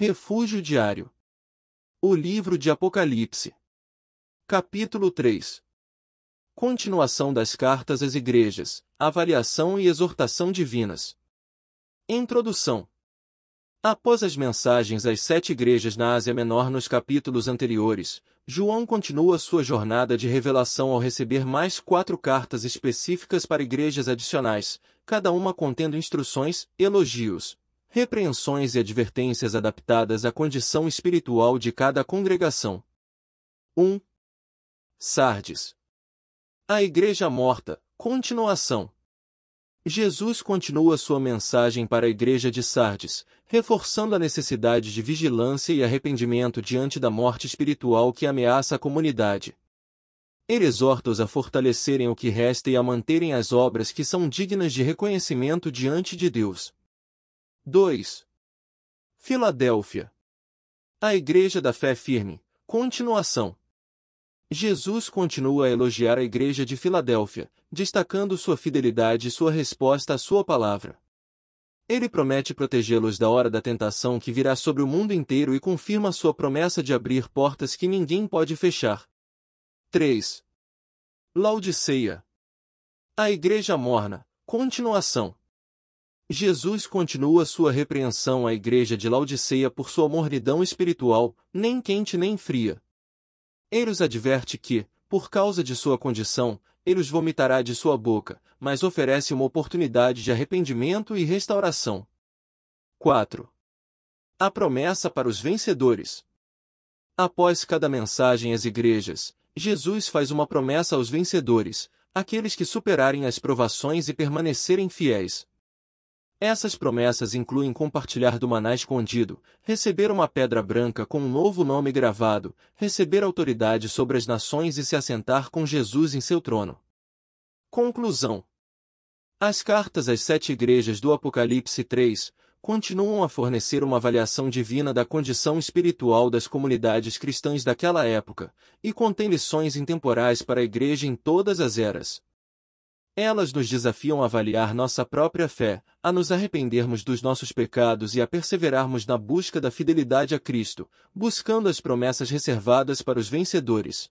Refúgio diário. O livro de Apocalipse. Capítulo 3. Continuação das cartas às igrejas, avaliação e exortação divinas. Introdução. Após as mensagens às sete igrejas na Ásia Menor nos capítulos anteriores, João continua sua jornada de revelação ao receber mais quatro cartas específicas para igrejas adicionais, cada uma contendo instruções, elogios, repreensões e advertências adaptadas à condição espiritual de cada congregação. 1. Sardes. A Igreja Morta, continuação. Jesus continua sua mensagem para a Igreja de Sardes, reforçando a necessidade de vigilância e arrependimento diante da morte espiritual que ameaça a comunidade. Ele exorta-os a fortalecerem o que resta e a manterem as obras que são dignas de reconhecimento diante de Deus. 2. Filadélfia. A Igreja da Fé Firme. Continuação. Jesus continua a elogiar a Igreja de Filadélfia, destacando sua fidelidade e sua resposta à sua palavra. Ele promete protegê-los da hora da tentação que virá sobre o mundo inteiro e confirma sua promessa de abrir portas que ninguém pode fechar. 3. Laodiceia. A Igreja Morna. Continuação. Jesus continua sua repreensão à igreja de Laodiceia por sua mornidão espiritual, nem quente nem fria. Ele os adverte que, por causa de sua condição, Eros vomitará de sua boca, mas oferece uma oportunidade de arrependimento e restauração. 4. A promessa para os vencedores. Após cada mensagem às igrejas, Jesus faz uma promessa aos vencedores, aqueles que superarem as provações e permanecerem fiéis. Essas promessas incluem compartilhar do maná escondido, receber uma pedra branca com um novo nome gravado, receber autoridade sobre as nações e se assentar com Jesus em seu trono. Conclusão As cartas às sete igrejas do Apocalipse 3 continuam a fornecer uma avaliação divina da condição espiritual das comunidades cristãs daquela época, e contém lições intemporais para a igreja em todas as eras. Elas nos desafiam a avaliar nossa própria fé, a nos arrependermos dos nossos pecados e a perseverarmos na busca da fidelidade a Cristo, buscando as promessas reservadas para os vencedores,